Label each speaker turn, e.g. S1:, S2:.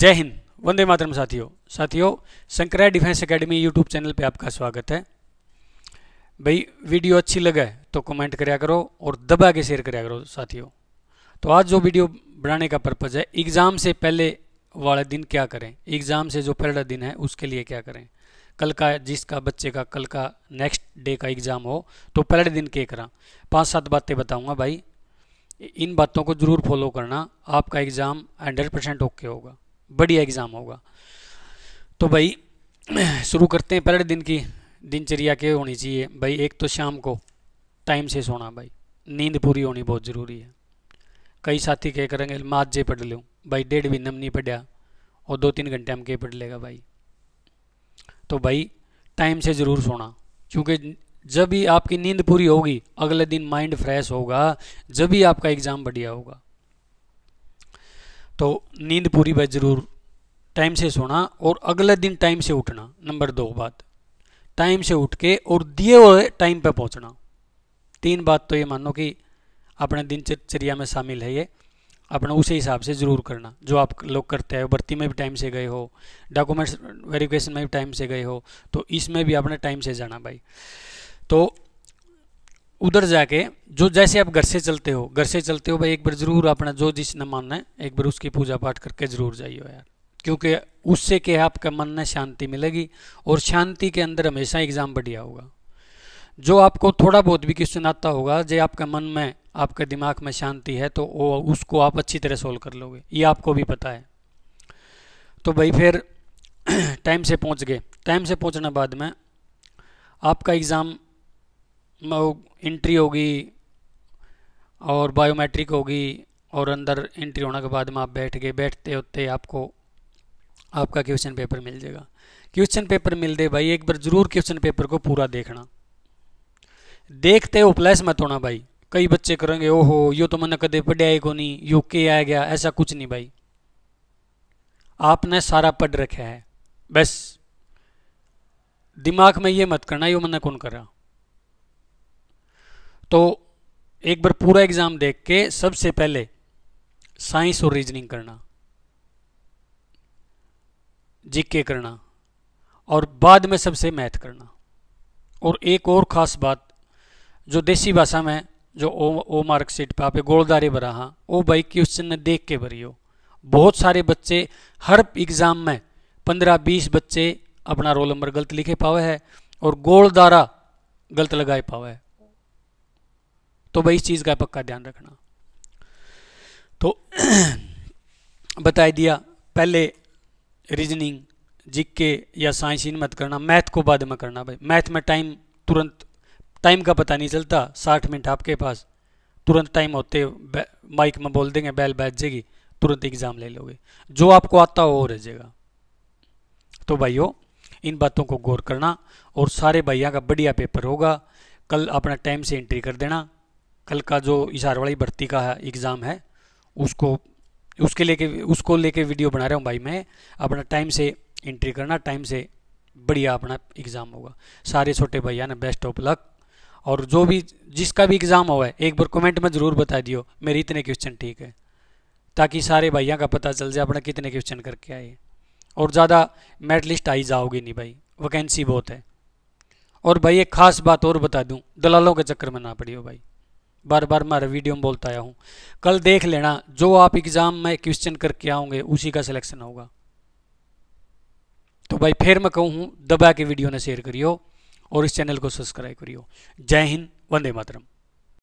S1: जय हिंद वंदे मातरम साथियों साथियों Shankaray defence academy YouTube channel पे आपका स्वागत है भाई वीडियो अच्छी लगे तो कमेंट कराया करो और दबा के शेयर कराया करो साथियों तो आज जो वीडियो बनाने का पर्पज़ है एग्ज़ाम से पहले वाले दिन क्या करें एग्ज़ाम से जो पहला दिन है उसके लिए क्या करें कल का जिसका बच्चे का कल का नेक्स्ट डे का एग्ज़ाम हो तो पहले दिन के करा पाँच सात बातें बताऊँगा भाई इन बातों को ज़रूर फॉलो करना आपका एग्ज़ाम हंड्रेड परसेंट ओके होगा बढ़िया एग्ज़ाम होगा तो भाई शुरू करते हैं पहले दिन की दिनचर्या के होनी चाहिए भाई एक तो शाम को टाइम से सोना भाई नींद पूरी होनी बहुत ज़रूरी है कई साथी क्या करेंगे मात जे पढ़ लूँ भाई डेढ़ महीने में नहीं पढ़ा और दो तीन घंटे हम के पढ़ लेगा भाई तो भाई टाइम से ज़रूर सोना क्योंकि जब भी आपकी नींद पूरी होगी अगले दिन माइंड फ्रेश होगा जब भी आपका एग्ज़ाम बढ़िया होगा तो नींद पूरी व ज़रूर टाइम से सोना और अगले दिन टाइम से उठना नंबर दो बात टाइम से उठ के और दिए हुए टाइम पर पहुंचना तीन बात तो ये मानो कि अपने दिनचर्या में शामिल है ये अपना उसी हिसाब से ज़रूर करना जो आप लोग करते हैं भर्ती में भी टाइम से गए हो डॉक्यूमेंट्स वेरिफिकेशन में भी टाइम से गए हो तो इसमें भी आपने टाइम से जाना भाई तो उधर जाके जो जैसे आप घर से चलते हो घर से चलते हो भाई एक बार जरूर अपना जो जिसने मानना है एक बार उसकी पूजा पाठ करके जरूर जाइए यार क्योंकि उससे क्या है आपका मन में शांति मिलेगी और शांति के अंदर हमेशा एग्ज़ाम बढ़िया होगा जो आपको थोड़ा बहुत भी क्वेश्चन आता होगा जो आपका मन में आपके दिमाग में शांति है तो वो उसको आप अच्छी तरह सोल्व कर लोगे ये आपको भी पता है तो भाई फिर टाइम से पहुंच गए टाइम से पहुंचने बाद में आपका एग्ज़ाम एंट्री होगी और बायोमेट्रिक होगी और अंदर एंट्री होने के बाद में आप बैठ गए बैठते होते आपको आपका क्वेश्चन पेपर मिल जाएगा क्वेश्चन पेपर मिल दे भाई एक बार ज़रूर क्वेश्चन पेपर को पूरा देखना देखते हो प्लस मत होना भाई कई बच्चे करेंगे ओहो यो तो मैंने कदे पढ़िया ही को नहीं यो के आ गया ऐसा कुछ नहीं भाई आपने सारा पढ़ रखा है बस दिमाग में ये मत करना यो मैंने कौन करा तो एक बार पूरा एग्ज़ाम देख के सबसे पहले साइंस और रीजनिंग करना जीके करना और बाद में सबसे मैथ करना और एक और ख़ास बात जो देसी भाषा में जो ओ ओ मार्कशीट पर आप गोलदारे भरा हाँ वो भाई क्वेश्चन ने देख के भरी हो बहुत सारे बच्चे हर एग्ज़ाम में पंद्रह बीस बच्चे अपना रोल नंबर गलत लिखे पावे है और गोलदारा गलत लगाए पावे है तो भाई इस चीज़ का पक्का ध्यान रखना तो बता दिया पहले रीजनिंग जिक्के या साइंस इन मत करना मैथ को बाद में करना भाई मैथ में टाइम तुरंत टाइम का पता नहीं चलता साठ मिनट आपके पास तुरंत टाइम होते माइक में बोल देंगे बैल बैठ जाएगी तुरंत एग्ज़ाम ले लोगे जो आपको आता हो वो रह जाएगा तो भाइयों इन बातों को गौर करना और सारे भाइयों का बढ़िया पेपर होगा कल अपना टाइम से एंट्री कर देना कल का जो इशारवाड़ी भर्ती का एग्ज़ाम है उसको उसके लेके उसको लेके वीडियो बना रहा हूँ भाई मैं अपना टाइम से एंट्री करना टाइम से बढ़िया अपना एग्ज़ाम होगा सारे छोटे भैया ने बेस्ट ऑफ लक और जो भी जिसका भी एग्ज़ाम हो एक बार कमेंट में ज़रूर बता दियो मेरे इतने क्वेश्चन ठीक है ताकि सारे भैया का पता चल जाए अपना कितने क्वेश्चन करके आए और ज़्यादा मेरिट लिस्ट आई जाओगी नहीं भाई वैकेंसी बहुत है और भाई एक खास बात और बता दूँ दलालों के चक्कर में ना पड़ी हो भाई बार बार मैं वीडियो में बोलता आया हूँ कल देख लेना जो आप एग्ज़ाम में क्वेश्चन करके आओगे उसी का सिलेक्शन होगा तो भाई फिर मैं कहूँ दबा के वीडियो ने शेयर करियो और इस चैनल को सब्सक्राइब करियो जय हिंद वंदे मातरम